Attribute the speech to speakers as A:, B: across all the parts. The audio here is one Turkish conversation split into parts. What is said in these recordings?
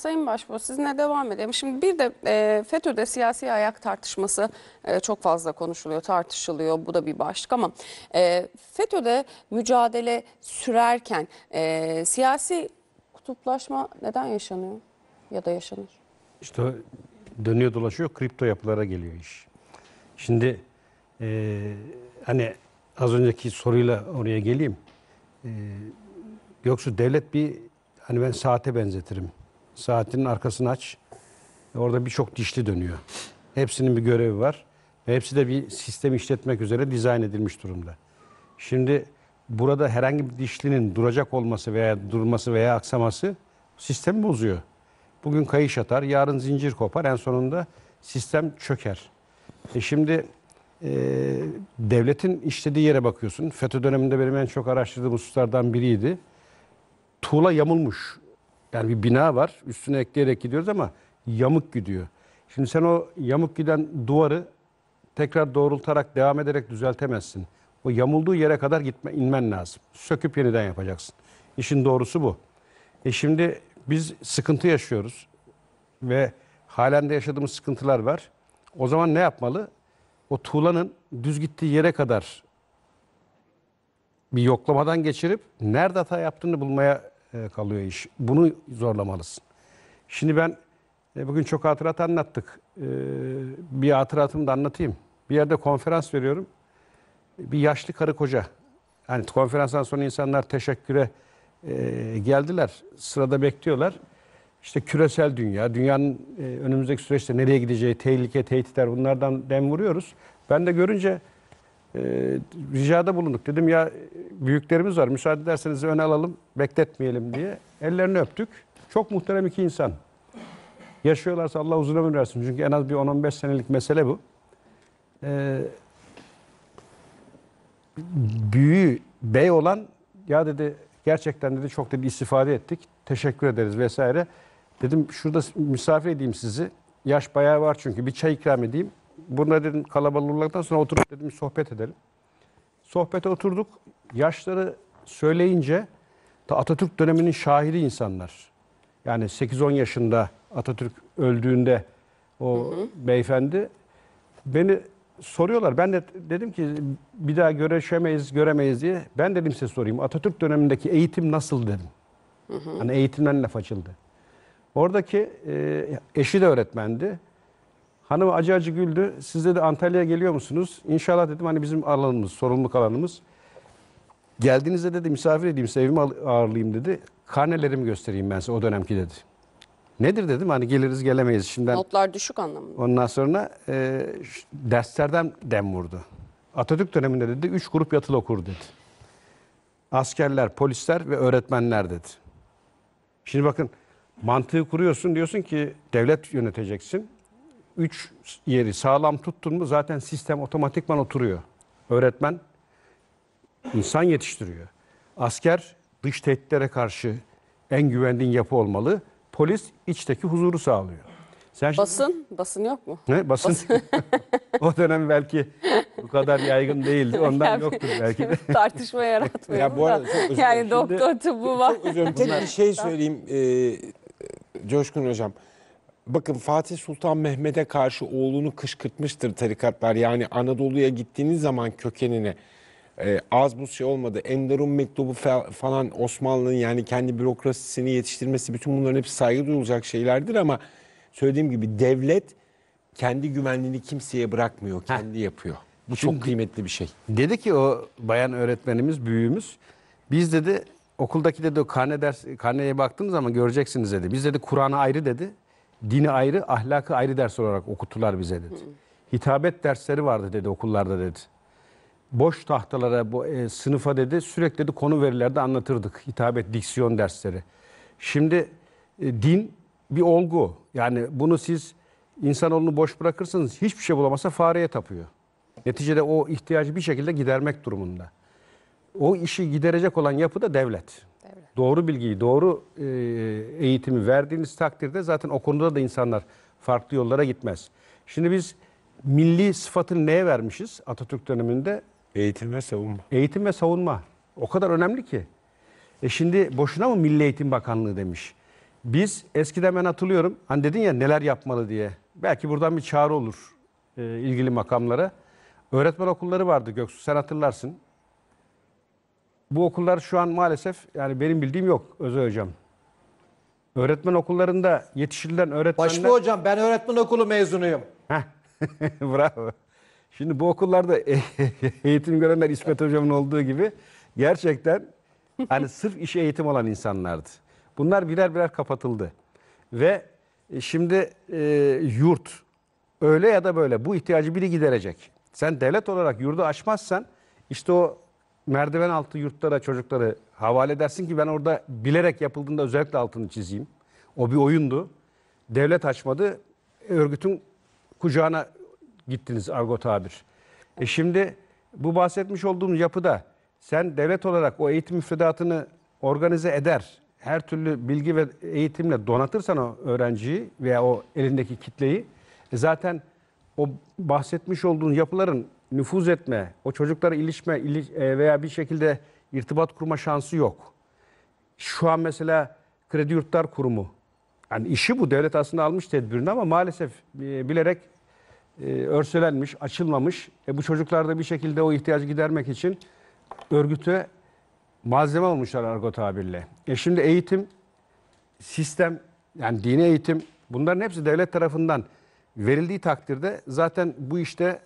A: Sayın Başbuğ sizinle devam edelim. Şimdi bir de e, FETÖ'de siyasi ayak tartışması e, çok fazla konuşuluyor, tartışılıyor. Bu da bir başlık ama e, FETÖ'de mücadele sürerken e, siyasi kutuplaşma neden yaşanıyor ya da yaşanır?
B: İşte dönüyor dolaşıyor kripto yapılara geliyor iş. Şimdi e, hani az önceki soruyla oraya geleyim. E, Göksu devlet bir hani ben saate benzetirim Saatinin arkasını aç. E, orada birçok dişli dönüyor. Hepsinin bir görevi var. Ve hepsi de bir sistem işletmek üzere dizayn edilmiş durumda. Şimdi burada herhangi bir dişlinin duracak olması veya durması veya aksaması sistemi bozuyor. Bugün kayış atar, yarın zincir kopar, en sonunda sistem çöker. E şimdi e, devletin işlediği yere bakıyorsun. FETÖ döneminde benim en çok araştırdığım hususlardan biriydi. Tuğla yamulmuş. Yani bir bina var. Üstüne ekleyerek gidiyoruz ama yamuk gidiyor. Şimdi sen o yamuk giden duvarı tekrar doğrultarak devam ederek düzeltemezsin. O yamulduğu yere kadar gitme, inmen lazım. Söküp yeniden yapacaksın. İşin doğrusu bu. E şimdi biz sıkıntı yaşıyoruz ve halen de yaşadığımız sıkıntılar var. O zaman ne yapmalı? O tuğlanın düz gittiği yere kadar bir yoklamadan geçirip nerede hata yaptığını bulmaya e, kalıyor iş. Bunu zorlamalısın. Şimdi ben e, bugün çok hatırat anlattık. E, bir hatıratımı da anlatayım. Bir yerde konferans veriyorum. Bir yaşlı karı koca. Hani konferanstan sonra insanlar teşekküre geldiler. Sırada bekliyorlar. İşte küresel dünya, dünyanın önümüzdeki süreçte nereye gideceği, tehlike, tehditler bunlardan dem vuruyoruz. Ben de görünce e, ricada bulunduk. Dedim ya büyüklerimiz var müsaade ederseniz öne alalım bekletmeyelim diye. Ellerini öptük. Çok muhterem iki insan. Yaşıyorlarsa Allah uzun ömür versin. Çünkü en az bir 10-15 senelik mesele bu. Ee, büyüğü, bey olan ya dedi gerçekten dedi çok dedi istifade ettik. Teşekkür ederiz vesaire. Dedim şurada misafir edeyim sizi. Yaş bayağı var çünkü bir çay ikram edeyim. Bunda dedim kalabalıktan sonra oturup dedim sohbet edelim. Sohbete oturduk. Yaşları söyleyince ta Atatürk döneminin şahidi insanlar. Yani 8-10 yaşında Atatürk öldüğünde o hı hı. beyefendi beni soruyorlar. Ben de dedim ki bir daha görüşemeyiz, göremeyiz diye. Ben dedim size sorayım. Atatürk dönemindeki eğitim nasıl dedim. Hı hı. Hani eğitimden laf açıldı. Oradaki e, eşi de öğretmendi. Hanım acı acı güldü. Siz de Antalya'ya geliyor musunuz? İnşallah dedim hani bizim alanımız, sorumluluk alanımız. Geldiğinizde dedi misafir edeyim, sevimi ağırlayayım dedi. Karnelerimi göstereyim ben size o dönemki dedi. Nedir dedim hani geliriz gelemeyiz. Şimdiden,
A: Notlar düşük anlamında.
B: Ondan sonra e, derslerden dem vurdu. Atatürk döneminde dedi üç grup yatılı okur dedi. Askerler, polisler ve öğretmenler dedi. Şimdi bakın mantığı kuruyorsun diyorsun ki devlet yöneteceksin. 3 yeri sağlam tuttun mu zaten sistem otomatikman oturuyor. Öğretmen insan yetiştiriyor. Asker dış tehditlere karşı en güvendiğin yapı olmalı. Polis içteki huzuru sağlıyor. Sen basın,
A: şimdi... basın yok mu? Ne basın? basın.
B: o dönem belki bu kadar yaygın değildi. Ondan yani, yoktur belki de.
A: Tartışma yaratmıyor. ya bu arada çok özür Yani şimdi, doktor tıbbı var. Çok özür dilerim. Tek bir şey söyleyeyim.
C: Ee, Coşkun Hocam bakın Fatih Sultan Mehmet'e karşı oğlunu kışkırtmıştır tarikatlar. Yani Anadolu'ya gittiğiniz zaman kökenine e, az bu şey olmadı. Enderun mektubu falan Osmanlı'nın yani kendi bürokrasisini yetiştirmesi bütün bunların hepsi saygı duyulacak şeylerdir ama söylediğim gibi devlet kendi güvenliğini kimseye bırakmıyor.
B: Kendi Heh. yapıyor. Bu çok kıymetli bir şey. Dedi ki o bayan öğretmenimiz, büyüğümüz biz dedi okuldaki dedi karne ders karneye baktığınız zaman göreceksiniz dedi. Biz dedi Kur'an'ı ayrı dedi dini ayrı, ahlakı ayrı ders olarak okuttular bize dedi. Hitabet dersleri vardı dedi okullarda dedi. Boş tahtalara, bu e, sınıfa dedi sürekli dedi konu verilerde anlatırdık. Hitabet, diksiyon dersleri. Şimdi e, din bir olgu. Yani bunu siz insanoğlunu boş bırakırsanız hiçbir şey bulamasa fareye tapıyor. Neticede o ihtiyacı bir şekilde gidermek durumunda. O işi giderecek olan yapı da devlet doğru bilgiyi, doğru e, eğitimi verdiğiniz takdirde zaten o konuda da insanlar farklı yollara gitmez. Şimdi biz milli sıfatını neye vermişiz Atatürk döneminde? Eğitim ve savunma. Eğitim ve savunma. O kadar önemli ki. E şimdi boşuna mı Milli Eğitim Bakanlığı demiş. Biz eskiden ben hatırlıyorum. Hani dedin ya neler yapmalı diye. Belki buradan bir çağrı olur e, ilgili makamlara. Öğretmen okulları vardı Göksu sen hatırlarsın. Bu okullar şu an maalesef yani benim bildiğim yok Özel Hocam. Öğretmen okullarında yetiştirilen öğretmenler... Başka hocam
D: ben öğretmen okulu mezunuyum.
B: Heh, Bravo. Şimdi bu okullarda e- eğitim görenler İsmet Hocam'ın olduğu gibi gerçekten hani sırf işe eğitim alan insanlardı. Bunlar birer birer kapatıldı. Ve e, şimdi e, yurt öyle ya da böyle bu ihtiyacı biri giderecek. Sen devlet olarak yurdu açmazsan işte o merdiven altı yurtlara çocukları havale edersin ki ben orada bilerek yapıldığında özellikle altını çizeyim. O bir oyundu. Devlet açmadı. Örgütün kucağına gittiniz argo tabir. E şimdi bu bahsetmiş olduğum yapıda sen devlet olarak o eğitim müfredatını organize eder, her türlü bilgi ve eğitimle donatırsan o öğrenciyi veya o elindeki kitleyi e zaten o bahsetmiş olduğun yapıların nüfuz etme, o çocuklara ilişme e, veya bir şekilde irtibat kurma şansı yok. Şu an mesela Kredi Yurtlar Kurumu, yani işi bu, devlet aslında almış tedbirini ama maalesef e, bilerek e, örselenmiş, açılmamış. E, bu çocuklar da bir şekilde o ihtiyacı gidermek için örgüte malzeme olmuşlar argo tabirle. E şimdi eğitim, sistem, yani dini eğitim bunların hepsi devlet tarafından verildiği takdirde zaten bu işte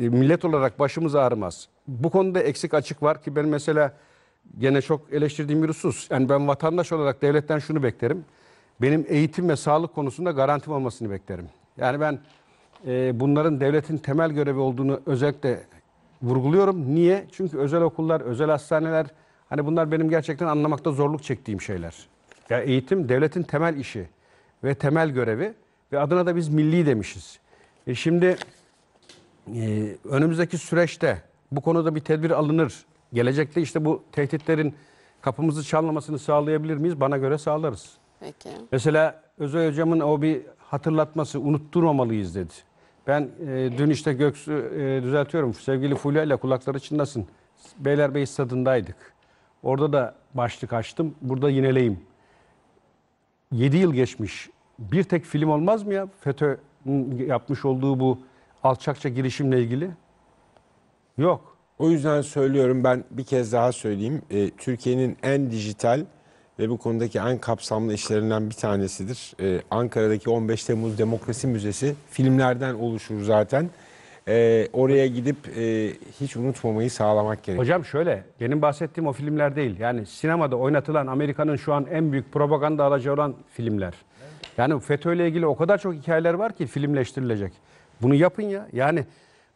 B: e, millet olarak başımız ağrımaz. Bu konuda eksik açık var ki ben mesela gene çok eleştirdiğim bir husus. Yani ben vatandaş olarak devletten şunu beklerim. Benim eğitim ve sağlık konusunda garantim olmasını beklerim. Yani ben e, bunların devletin temel görevi olduğunu özellikle vurguluyorum. Niye? Çünkü özel okullar, özel hastaneler hani bunlar benim gerçekten anlamakta zorluk çektiğim şeyler. Ya eğitim devletin temel işi ve temel görevi ve adına da biz milli demişiz. E şimdi ee, önümüzdeki süreçte bu konuda bir tedbir alınır. Gelecekte işte bu tehditlerin kapımızı çalmamasını sağlayabilir miyiz? Bana göre sağlarız. Peki. Mesela Özay Hocam'ın o bir hatırlatması unutturmamalıyız dedi. Ben e, dün işte Göksu e, düzeltiyorum. Sevgili Fulya ile kulakları çınlasın. Beylerbeyi stadındaydık. Orada da başlık açtım. Burada yineleyim. 7 yıl geçmiş. Bir tek film olmaz mı ya? FETÖ yapmış olduğu bu alçakça girişimle ilgili?
C: Yok. O yüzden söylüyorum ben bir kez daha söyleyeyim. E, Türkiye'nin en dijital ve bu konudaki en kapsamlı işlerinden bir tanesidir. Ee, Ankara'daki 15 Temmuz Demokrasi Müzesi filmlerden oluşur zaten. Ee,
B: oraya gidip e, hiç unutmamayı sağlamak gerekiyor. Hocam şöyle, benim bahsettiğim o filmler değil. Yani sinemada oynatılan Amerika'nın şu an en büyük propaganda alacağı olan filmler. Yani FETÖ ile ilgili o kadar çok hikayeler var ki filmleştirilecek. Bunu yapın ya. Yani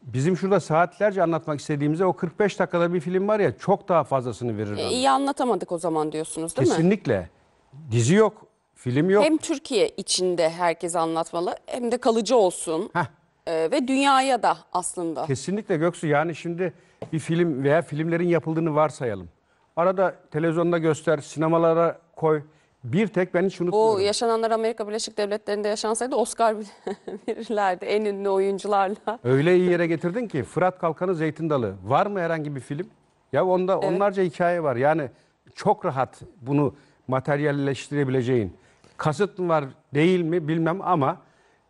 B: bizim şurada saatlerce anlatmak istediğimize o 45 dakikada bir film var ya çok daha fazlasını verir. E, iyi
A: anlatamadık o zaman diyorsunuz değil Kesinlikle.
B: mi? Kesinlikle. Dizi yok, film yok. Hem
A: Türkiye içinde herkes anlatmalı hem de kalıcı olsun. Heh. E, ve dünyaya da aslında.
B: Kesinlikle Göksu yani şimdi bir film veya filmlerin yapıldığını varsayalım. Arada televizyonda göster, sinemalara koy. Bir tek ben hiç unutmuyorum. Bu
A: yaşananlar Amerika Birleşik Devletleri'nde yaşansaydı Oscar bile verirlerdi en ünlü oyuncularla.
B: Öyle iyi yere getirdin ki Fırat Kalkanı Zeytin Dalı. Var mı herhangi bir film? Ya onda evet. onlarca hikaye var. Yani çok rahat bunu materyalleştirebileceğin. Kasıt mı var değil mi bilmem ama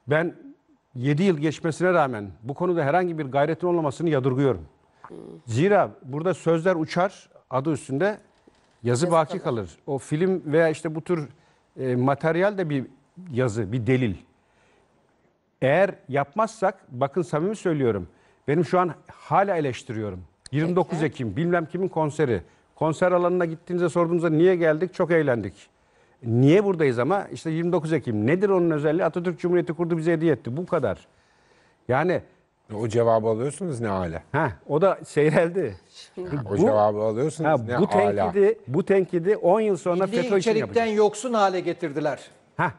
B: ben 7 yıl geçmesine rağmen bu konuda herhangi bir gayretin olmamasını yadırgıyorum. Hmm. Zira burada sözler uçar adı üstünde yazı baki kalır. kalır. O film veya işte bu tür e, materyal de bir yazı, bir delil. Eğer yapmazsak, bakın samimi söylüyorum. Benim şu an hala eleştiriyorum. 29 Peki. Ekim, bilmem kimin konseri. Konser alanına gittiğinizde sorduğunuzda niye geldik? Çok eğlendik. Niye buradayız ama? işte 29 Ekim. Nedir onun özelliği? Atatürk Cumhuriyeti kurdu bize hediye etti. Bu kadar. Yani e, o cevabı alıyorsunuz ne hala. Ha, o da seyreldi. o cevabı alıyorsunuz Ha, ne bu hala. tenkidi, bu tenkidi 10 yıl sonra Milli FETÖ için içerikten
D: yoksun hale getirdiler.
B: Ha,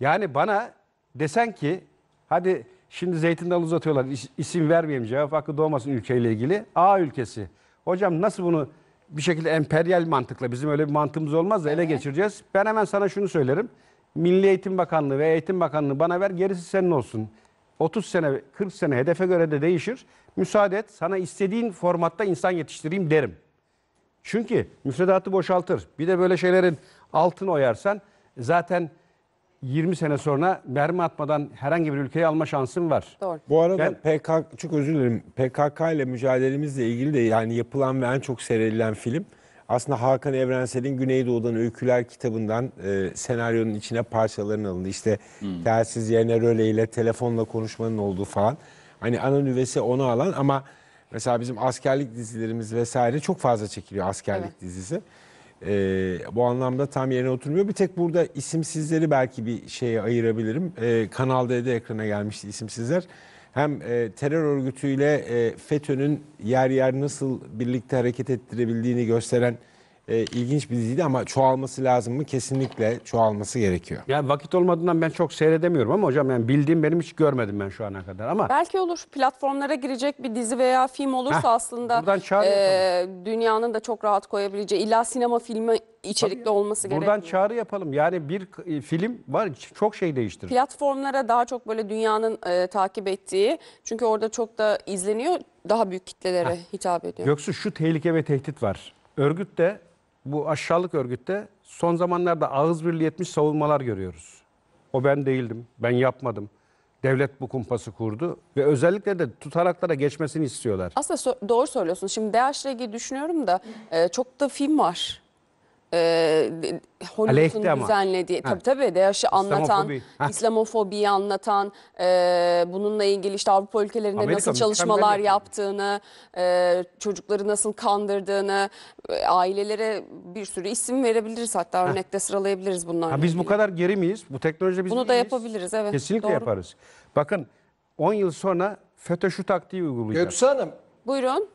B: yani bana desen ki hadi şimdi zeytin dalı uzatıyorlar is- isim vermeyeyim cevap hakkı doğmasın ülkeyle ilgili. A ülkesi. Hocam nasıl bunu bir şekilde emperyal mantıkla bizim öyle bir mantığımız olmaz da ele geçireceğiz. Ben hemen sana şunu söylerim. Milli Eğitim Bakanlığı ve Eğitim Bakanlığı bana ver gerisi senin olsun. 30 sene, 40 sene hedefe göre de değişir. Müsaade et, sana istediğin formatta insan yetiştireyim derim. Çünkü müfredatı boşaltır. Bir de böyle şeylerin altını oyarsan zaten 20 sene sonra mermi atmadan herhangi bir ülkeyi alma şansın var. Doğru. Bu arada ben, PKK çok özür
C: dilerim. PKK ile mücadelemizle ilgili de yani yapılan ve en çok seyredilen film aslında Hakan Evrensel'in Güneydoğu'dan Öyküler kitabından e, senaryonun içine parçaların alındı. İşte hmm. telsiz yerine röle ile telefonla konuşmanın olduğu falan. Hani ana nüvesi onu alan ama mesela bizim askerlik dizilerimiz vesaire çok fazla çekiliyor askerlik evet. dizisi. E, bu anlamda tam yerine oturmuyor. Bir tek burada isimsizleri belki bir şeye ayırabilirim. E, Kanal D'de ekrana gelmişti isimsizler hem e, terör örgütüyle e, FETÖ'nün yer yer nasıl birlikte hareket ettirebildiğini gösteren e, ilginç bir diziydi ama çoğalması lazım mı? Kesinlikle çoğalması gerekiyor.
B: Ya vakit olmadığından ben çok seyredemiyorum ama hocam yani bildiğim benim hiç görmedim ben şu ana kadar ama
A: Belki olur. Platformlara girecek bir dizi veya film olursa Heh, aslında buradan çağrı e, dünyanın da çok rahat koyabileceği illa sinema filmi içerikli olması gerekiyor. buradan
B: çağrı yapalım. Yani bir e, film var çok şey değiştirir.
A: Platformlara daha çok böyle dünyanın e, takip ettiği çünkü orada çok da izleniyor daha büyük kitlelere hitap ediyor. Göksu
B: şu tehlike ve tehdit var. Örgüt de bu aşağılık örgütte son zamanlarda ağız birliği etmiş savunmalar görüyoruz. O ben değildim, ben yapmadım. Devlet bu kumpası kurdu ve özellikle de tutaraklara geçmesini istiyorlar.
A: Aslında so doğru söylüyorsun. Şimdi DAEŞ'le düşünüyorum da e, çok da film var e, Hollywood'un Aleyhte ama. düzenlediği tabii tabii DAEŞ'i anlatan, İslamofobi. Ha. İslamofobiyi anlatan, e, bununla ilgili işte Avrupa ülkelerinde Amerika, nasıl çalışmalar Amerika. yaptığını, e, çocukları nasıl kandırdığını, e, ailelere bir sürü isim verebiliriz hatta örnekte sıralayabiliriz bunları. biz bu
B: kadar geri miyiz? Bu teknolojide biz Bunu da
A: yapabiliriz evet. Kesinlikle doğru.
B: yaparız. Bakın 10 yıl sonra FETÖ şu taktiği uygulayacak. Göksu Hanım Buyurun.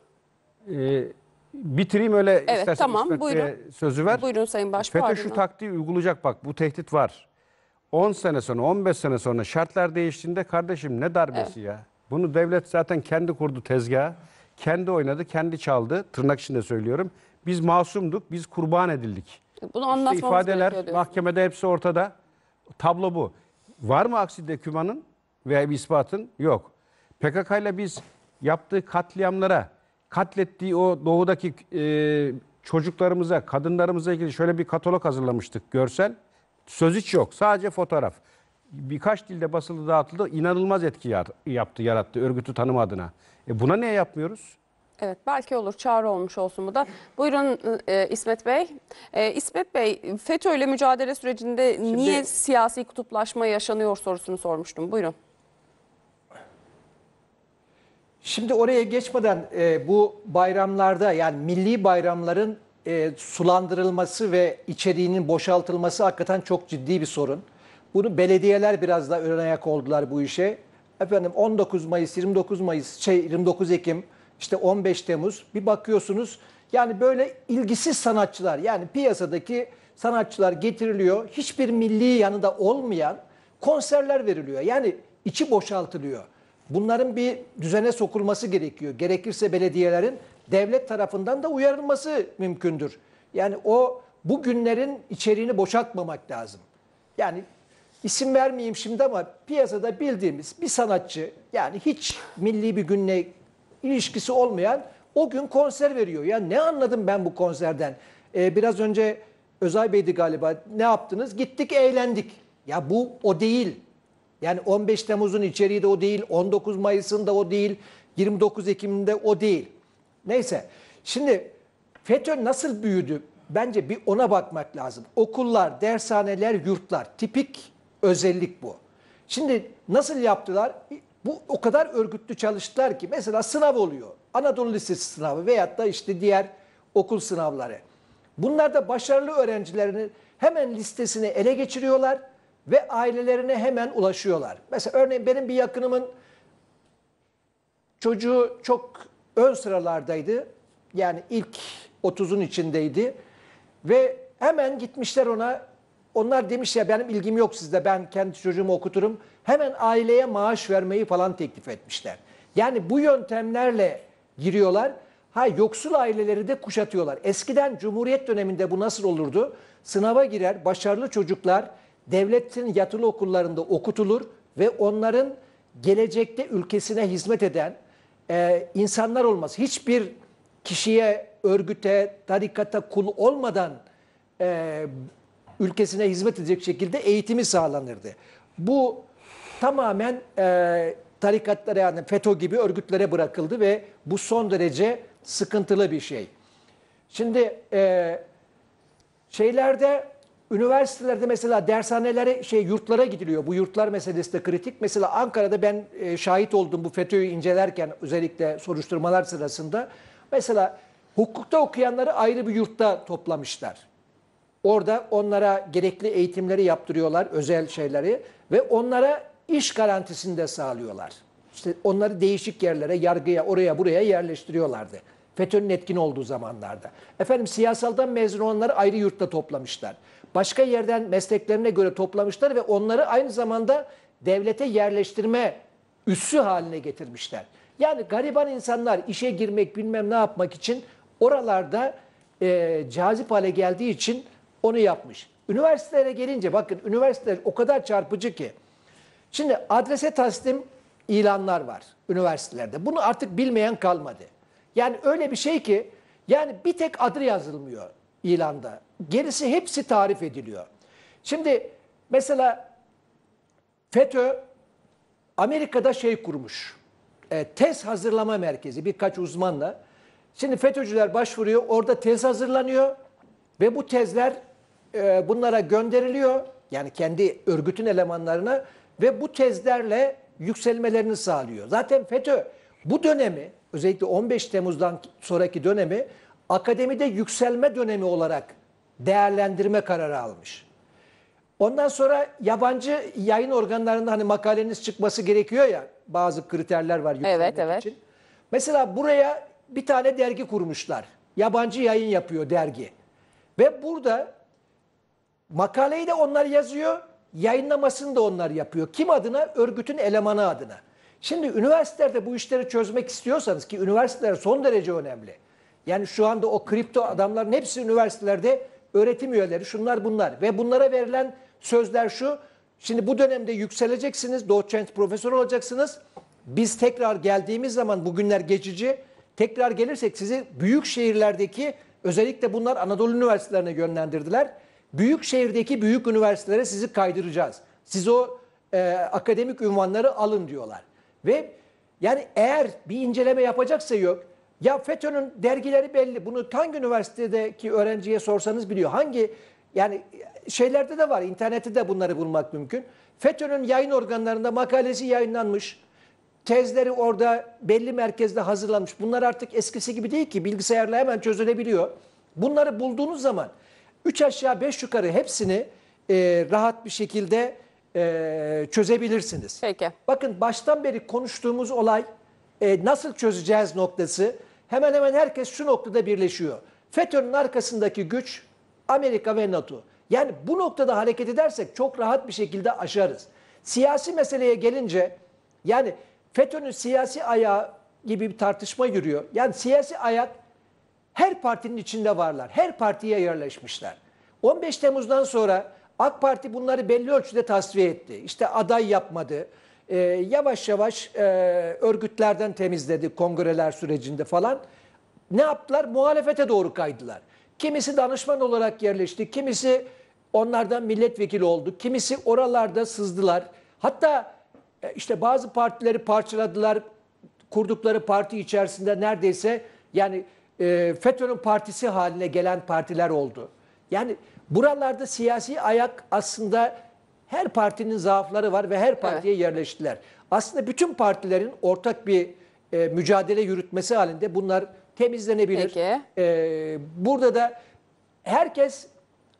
B: Ee, Bitireyim öyle evet, istersen tamam, buyurun. sözü ver. Buyurun Sayın Başbakan. FETÖ şu taktiği uygulayacak bak bu tehdit var. 10 sene sonra 15 sene sonra şartlar değiştiğinde kardeşim ne darbesi evet. ya. Bunu devlet zaten kendi kurdu tezgah, Kendi oynadı, kendi çaldı. Tırnak içinde söylüyorum. Biz masumduk, biz kurban edildik.
A: E, bunu anlatmamız işte ifadeler
B: mahkemede hepsi ortada. Tablo bu. Var mı aksi dekümanın veya bir ispatın? Yok. PKK ile biz yaptığı katliamlara katlettiği o doğudaki e, çocuklarımıza, kadınlarımıza ilgili şöyle bir katalog hazırlamıştık görsel. Söz hiç yok. Sadece fotoğraf. Birkaç dilde basıldı, dağıtıldı. İnanılmaz etki yaptı, yarattı örgütü tanıma adına. E buna niye yapmıyoruz?
A: Evet belki olur çağrı olmuş olsun bu da. Buyurun e, İsmet Bey. E, İsmet Bey FETÖ ile mücadele sürecinde Şimdi, niye siyasi kutuplaşma
D: yaşanıyor sorusunu sormuştum. Buyurun. Şimdi oraya geçmeden e, bu bayramlarda yani milli bayramların e, sulandırılması ve içeriğinin boşaltılması hakikaten çok ciddi bir sorun. Bunu belediyeler biraz daha ön ayak oldular bu işe. Efendim 19 Mayıs, 29 Mayıs, şey 29 Ekim, işte 15 Temmuz bir bakıyorsunuz yani böyle ilgisiz sanatçılar yani piyasadaki sanatçılar getiriliyor. Hiçbir milli yanı da olmayan konserler veriliyor. Yani içi boşaltılıyor. Bunların bir düzene sokulması gerekiyor. Gerekirse belediyelerin devlet tarafından da uyarılması mümkündür. Yani o bu günlerin içeriğini boşaltmamak lazım. Yani isim vermeyeyim şimdi ama piyasada bildiğimiz bir sanatçı yani hiç milli bir günle ilişkisi olmayan o gün konser veriyor. Ya ne anladım ben bu konserden? Ee, biraz önce Özay Bey'di galiba. Ne yaptınız? Gittik eğlendik. Ya bu o değil. Yani 15 Temmuz'un içeriği de o değil, 19 Mayıs'ın da o değil, 29 Ekim'inde o değil. Neyse, şimdi FETÖ nasıl büyüdü? Bence bir ona bakmak lazım. Okullar, dershaneler, yurtlar tipik özellik bu. Şimdi nasıl yaptılar? Bu o kadar örgütlü çalıştılar ki mesela sınav oluyor. Anadolu Lisesi sınavı veyahut da işte diğer okul sınavları. Bunlarda başarılı öğrencilerini hemen listesini ele geçiriyorlar ve ailelerine hemen ulaşıyorlar. Mesela örneğin benim bir yakınımın çocuğu çok ön sıralardaydı. Yani ilk 30'un içindeydi. Ve hemen gitmişler ona. Onlar demiş ya benim ilgim yok sizde ben kendi çocuğumu okuturum. Hemen aileye maaş vermeyi falan teklif etmişler. Yani bu yöntemlerle giriyorlar. Ha yoksul aileleri de kuşatıyorlar. Eskiden Cumhuriyet döneminde bu nasıl olurdu? Sınava girer başarılı çocuklar devletin yatılı okullarında okutulur ve onların gelecekte ülkesine hizmet eden e, insanlar olması. Hiçbir kişiye, örgüte, tarikata kul olmadan e, ülkesine hizmet edecek şekilde eğitimi sağlanırdı. Bu tamamen e, tarikatlara yani FETÖ gibi örgütlere bırakıldı ve bu son derece sıkıntılı bir şey. Şimdi e, şeylerde Üniversitelerde mesela dershanelere, şey yurtlara gidiliyor. Bu yurtlar meselesi de kritik. Mesela Ankara'da ben e, şahit oldum bu FETÖ'yü incelerken özellikle soruşturmalar sırasında. Mesela hukukta okuyanları ayrı bir yurtta toplamışlar. Orada onlara gerekli eğitimleri yaptırıyorlar, özel şeyleri ve onlara iş garantisini de sağlıyorlar. İşte onları değişik yerlere, yargıya, oraya buraya yerleştiriyorlardı. FETÖ'nün etkin olduğu zamanlarda. Efendim siyasaldan mezun olanları ayrı yurtta toplamışlar başka yerden mesleklerine göre toplamışlar ve onları aynı zamanda devlete yerleştirme üssü haline getirmişler. Yani gariban insanlar işe girmek bilmem ne yapmak için oralarda e, cazip hale geldiği için onu yapmış. Üniversitelere gelince bakın üniversiteler o kadar çarpıcı ki. Şimdi adrese taslim ilanlar var üniversitelerde. Bunu artık bilmeyen kalmadı. Yani öyle bir şey ki yani bir tek adı yazılmıyor ilanda. Gerisi hepsi tarif ediliyor. Şimdi mesela FETÖ Amerika'da şey kurmuş. E, tez hazırlama merkezi birkaç uzmanla. Şimdi FETÖ'cüler başvuruyor. Orada tez hazırlanıyor. Ve bu tezler e, bunlara gönderiliyor. Yani kendi örgütün elemanlarına. Ve bu tezlerle yükselmelerini sağlıyor. Zaten FETÖ bu dönemi özellikle 15 Temmuz'dan sonraki dönemi akademide yükselme dönemi olarak değerlendirme kararı almış. Ondan sonra yabancı yayın organlarında hani makaleniz çıkması gerekiyor ya bazı kriterler var yükselmek evet, evet. için. Mesela buraya bir tane dergi kurmuşlar. Yabancı yayın yapıyor dergi. Ve burada makaleyi de onlar yazıyor, yayınlamasını da onlar yapıyor. Kim adına? Örgütün elemanı adına. Şimdi üniversitelerde bu işleri çözmek istiyorsanız ki üniversiteler son derece önemli. Yani şu anda o kripto adamların hepsi üniversitelerde öğretim üyeleri şunlar bunlar ve bunlara verilen sözler şu. Şimdi bu dönemde yükseleceksiniz, doçent profesör olacaksınız. Biz tekrar geldiğimiz zaman bugünler geçici. Tekrar gelirsek sizi büyük şehirlerdeki özellikle bunlar Anadolu üniversitelerine yönlendirdiler. Büyük şehirdeki büyük üniversitelere sizi kaydıracağız. Siz o e, akademik ünvanları alın diyorlar. Ve yani eğer bir inceleme yapacaksa yok ya FETÖ'nün dergileri belli. Bunu hangi üniversitedeki öğrenciye sorsanız biliyor. Hangi yani şeylerde de var. İnternette de bunları bulmak mümkün. FETÖ'nün yayın organlarında makalesi yayınlanmış. Tezleri orada belli merkezde hazırlanmış. Bunlar artık eskisi gibi değil ki. Bilgisayarla hemen çözülebiliyor. Bunları bulduğunuz zaman üç aşağı beş yukarı hepsini e, rahat bir şekilde e, çözebilirsiniz. Peki. Bakın baştan beri konuştuğumuz olay e, nasıl çözeceğiz noktası hemen hemen herkes şu noktada birleşiyor. FETÖ'nün arkasındaki güç Amerika ve NATO. Yani bu noktada hareket edersek çok rahat bir şekilde aşarız. Siyasi meseleye gelince yani FETÖ'nün siyasi ayağı gibi bir tartışma yürüyor. Yani siyasi ayak her partinin içinde varlar. Her partiye yerleşmişler. 15 Temmuz'dan sonra AK Parti bunları belli ölçüde tasfiye etti. İşte aday yapmadı e, yavaş yavaş e, örgütlerden temizledi kongreler sürecinde falan. Ne yaptılar? Muhalefete doğru kaydılar. Kimisi danışman olarak yerleşti, kimisi onlardan milletvekili oldu, kimisi oralarda sızdılar. Hatta e, işte bazı partileri parçaladılar, kurdukları parti içerisinde neredeyse yani e, FETÖ'nün partisi haline gelen partiler oldu. Yani buralarda siyasi ayak aslında her partinin zaafları var ve her partiye evet. yerleştiler. Aslında bütün partilerin ortak bir e, mücadele yürütmesi halinde bunlar temizlenebilir. Peki. E, burada da herkes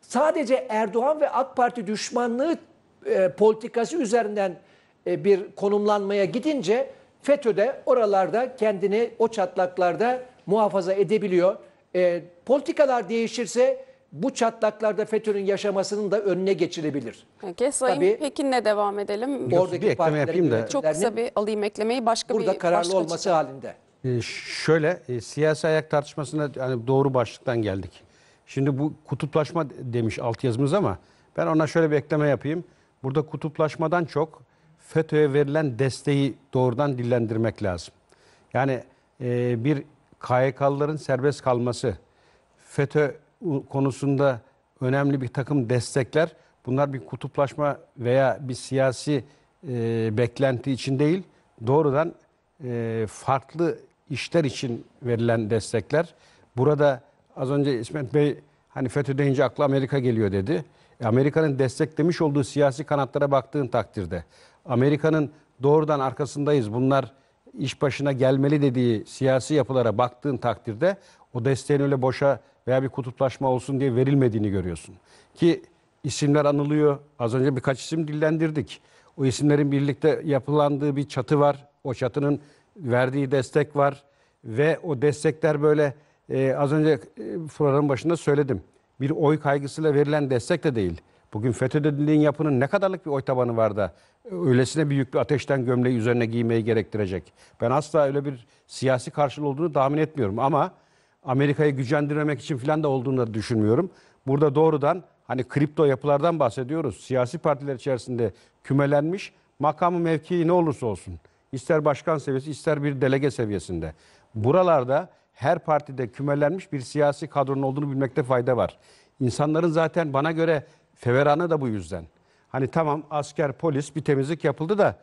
D: sadece Erdoğan ve AK Parti düşmanlığı e, politikası üzerinden e, bir konumlanmaya gidince de oralarda kendini o çatlaklarda muhafaza edebiliyor. E, politikalar değişirse bu çatlaklarda FETÖ'nün yaşamasının da önüne geçilebilir.
A: Peki Sayın Tabii, Pekin'le devam edelim. Oradaki bir ekleme yapayım da. Çok kısa bir alayım eklemeyi başka burada bir kararlı başka olması çıkan.
D: halinde. Ee,
B: şöyle e, siyasi ayak tartışmasında yani doğru başlıktan geldik. Şimdi bu kutuplaşma demiş altyazımız ama ben ona şöyle bir ekleme yapayım. Burada kutuplaşmadan çok FETÖ'ye verilen desteği doğrudan dillendirmek lazım. Yani e, bir KYK'lıların serbest kalması, FETÖ konusunda önemli bir takım destekler. Bunlar bir kutuplaşma veya bir siyasi e, beklenti için değil, doğrudan e, farklı işler için verilen destekler. Burada az önce İsmet Bey hani FETÖ deyince akla Amerika geliyor dedi. E, Amerika'nın desteklemiş olduğu siyasi kanatlara baktığın takdirde Amerika'nın doğrudan arkasındayız bunlar iş başına gelmeli dediği siyasi yapılara baktığın takdirde o desteğin öyle boşa veya bir kutuplaşma olsun diye verilmediğini görüyorsun. Ki isimler anılıyor. Az önce birkaç isim dillendirdik. O isimlerin birlikte yapılandığı bir çatı var. O çatının verdiği destek var. Ve o destekler böyle e, az önce e, programın başında söyledim. Bir oy kaygısıyla verilen destek de değil. Bugün FETÖ'dediğin yapının ne kadarlık bir oy tabanı var da e, öylesine büyük bir ateşten gömleği üzerine giymeyi gerektirecek. Ben asla öyle bir siyasi karşılığı olduğunu tahmin etmiyorum ama Amerika'yı gücendirmemek için falan da olduğunu da düşünmüyorum. Burada doğrudan hani kripto yapılardan bahsediyoruz. Siyasi partiler içerisinde kümelenmiş makamı mevkii ne olursa olsun ister başkan seviyesi ister bir delege seviyesinde. Buralarda her partide kümelenmiş bir siyasi kadronun olduğunu bilmekte fayda var. İnsanların zaten bana göre feveranı da bu yüzden. Hani tamam asker, polis bir temizlik yapıldı da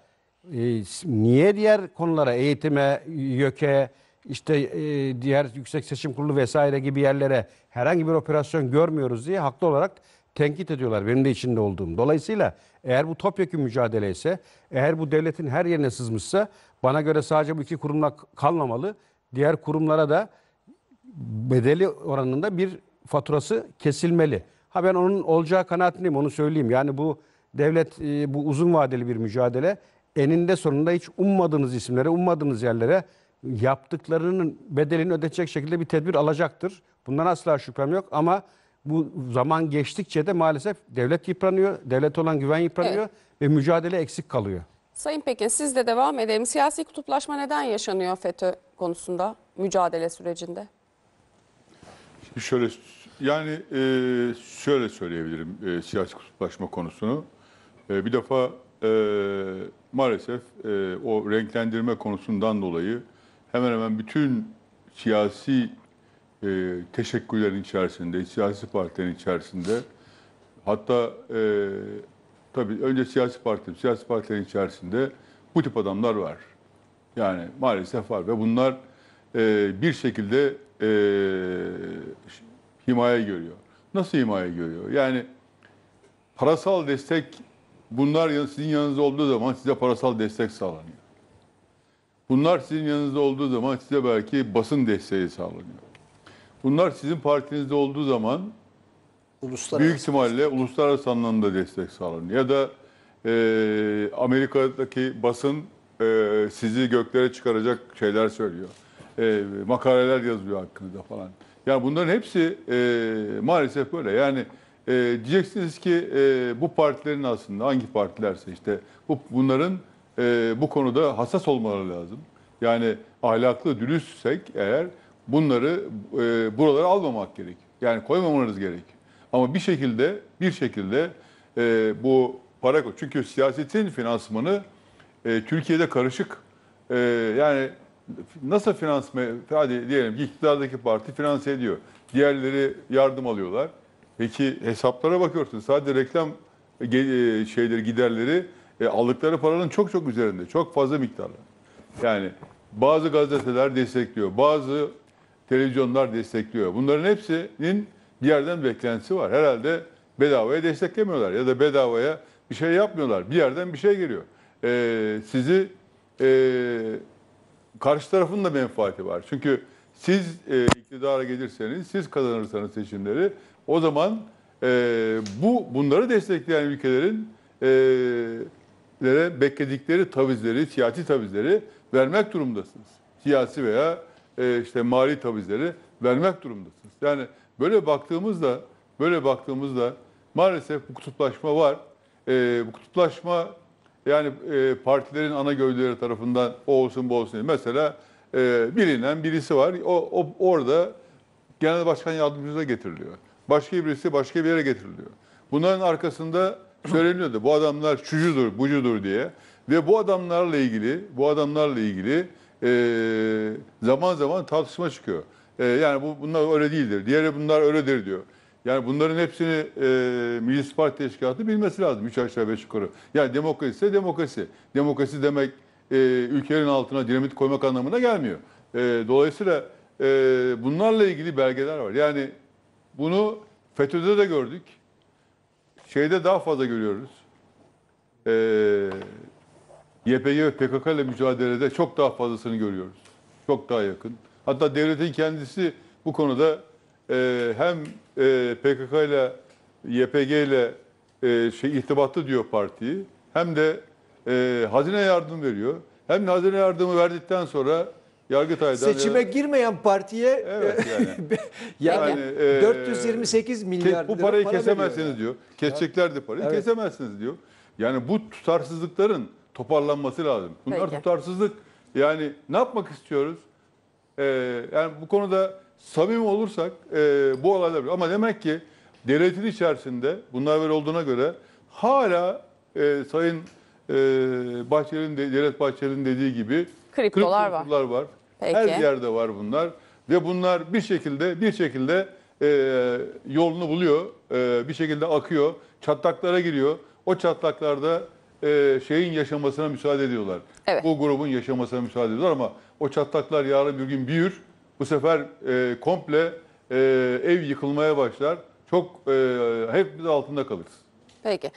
B: e, niye diğer konulara, eğitime, YÖK'e, işte e, diğer Yüksek Seçim Kurulu vesaire gibi yerlere herhangi bir operasyon görmüyoruz diye haklı olarak tenkit ediyorlar benim de içinde olduğum. Dolayısıyla eğer bu topyekun mücadele ise, eğer bu devletin her yerine sızmışsa bana göre sadece bu iki kurumla kalmamalı. Diğer kurumlara da bedeli oranında bir faturası kesilmeli. Ha ben onun olacağı kanaatindeyim onu söyleyeyim. Yani bu devlet e, bu uzun vadeli bir mücadele. Eninde sonunda hiç ummadığınız isimlere, ummadığınız yerlere yaptıklarının bedelini ödeyecek şekilde bir tedbir alacaktır. Bundan asla şüphem yok ama bu zaman geçtikçe de maalesef devlet yıpranıyor, devlet olan güven yıpranıyor evet. ve mücadele eksik
E: kalıyor.
A: Sayın Pekin siz de devam edelim. Siyasi kutuplaşma neden yaşanıyor FETÖ konusunda mücadele sürecinde?
E: şöyle yani e, şöyle söyleyebilirim e, siyasi kutuplaşma konusunu. E, bir defa e, maalesef e, o renklendirme konusundan dolayı hemen hemen bütün siyasi e, teşekkürlerin içerisinde, siyasi partilerin içerisinde hatta e, tabii önce siyasi parti, siyasi partilerin içerisinde bu tip adamlar var. Yani maalesef var ve bunlar e, bir şekilde e, himaye görüyor. Nasıl himaye görüyor? Yani parasal destek bunlar sizin yanınızda olduğu zaman size parasal destek sağlanıyor. Bunlar sizin yanınızda olduğu zaman size belki basın desteği sağlanıyor. Bunlar sizin partinizde olduğu zaman uluslararası. büyük ihtimalle uluslararası anlamda destek sağlanıyor. Ya da e, Amerika'daki basın e, sizi göklere çıkaracak şeyler söylüyor. E, makaleler yazıyor hakkınızda falan. Yani bunların hepsi e, maalesef böyle. Yani e, diyeceksiniz ki e, bu partilerin aslında hangi partilerse işte bu bunların e, bu konuda hassas olmaları lazım. Yani ahlaklı, dürüstsek eğer bunları e, buralara almamak gerek. Yani koymamanız gerek. Ama bir şekilde bir şekilde e, bu para çünkü siyasetin finansmanı e, Türkiye'de karışık. E, yani nasıl finansme hadi diyelim ki iktidardaki parti finanse ediyor. Diğerleri yardım alıyorlar. Peki hesaplara bakıyorsun. Sadece reklam e, e, şeyleri giderleri e, aldıkları paranın çok çok üzerinde. Çok fazla miktarda. Yani bazı gazeteler destekliyor. Bazı televizyonlar destekliyor. Bunların hepsinin bir yerden beklentisi var. Herhalde bedavaya desteklemiyorlar ya da bedavaya bir şey yapmıyorlar. Bir yerden bir şey geliyor. Ee, sizi e, karşı tarafın da menfaati var. Çünkü siz e, iktidara gelirseniz, siz kazanırsanız seçimleri o zaman e, bu bunları destekleyen ülkelerin e, lere bekledikleri tavizleri, siyasi tavizleri vermek durumdasınız. Siyasi veya e, işte mali tavizleri vermek durumdasınız. Yani böyle baktığımızda, böyle baktığımızda maalesef bu kutuplaşma var. E, bu kutuplaşma yani e, partilerin ana gövdeleri tarafından o olsun bu olsun. Mesela e, bilinen birisi var. O, o orada genel başkan yardımcısına getiriliyor. Başka birisi başka bir yere getiriliyor. Bunların arkasında söyleniyordu. Bu adamlar şucudur, bucudur diye. Ve bu adamlarla ilgili, bu adamlarla ilgili e, zaman zaman tartışma çıkıyor. E, yani bu bunlar öyle değildir. Diğeri bunlar öyledir diyor. Yani bunların hepsini e, Meclis Parti Teşkilatı bilmesi lazım. Üç aşağı beş yukarı. Yani demokrasi ise demokrasi. Demokrasi demek e, ülkenin altına dinamit koymak anlamına gelmiyor. E, dolayısıyla e, bunlarla ilgili belgeler var. Yani bunu FETÖ'de de gördük şeyde daha fazla görüyoruz. E, ee, YPG ve PKK ile mücadelede çok daha fazlasını görüyoruz. Çok daha yakın. Hatta devletin kendisi bu konuda e, hem e, PKK ile YPG ile e, şey irtibatlı diyor partiyi hem de e, hazine yardım veriyor. Hem de hazine yardımı verdikten sonra Yargıtay'dan seçime
D: ya girmeyen partiye Evet e, yani.
E: yani, Yani, e, 428 milyar bu parayı para kesemezsiniz veriyor. diyor. Keseceklerdi parayı, Evet. kesemezsiniz diyor. Yani bu tutarsızlıkların toparlanması lazım. Bunlar Peki. tutarsızlık. Yani ne yapmak istiyoruz? Ee, yani bu konuda samimi olursak e, bu olaylar... Ama demek ki devletin içerisinde bunlar böyle olduğuna göre hala e, Sayın e, Bahçeli'nin de, Devlet Bahçeli'nin dediği gibi Kriptolar var. var. Peki. Her yerde var bunlar ve bunlar bir şekilde bir şekilde e, yolunu buluyor, e, bir şekilde akıyor, çatlaklara giriyor. O çatlaklarda e, şeyin yaşamasına müsaade ediyorlar. Evet. O grubun yaşamasına müsaade ediyorlar ama o çatlaklar yarın bir gün büyür. Bu sefer e, komple e, ev yıkılmaya başlar. Çok e, hep biz altında kalırız.
A: Peki.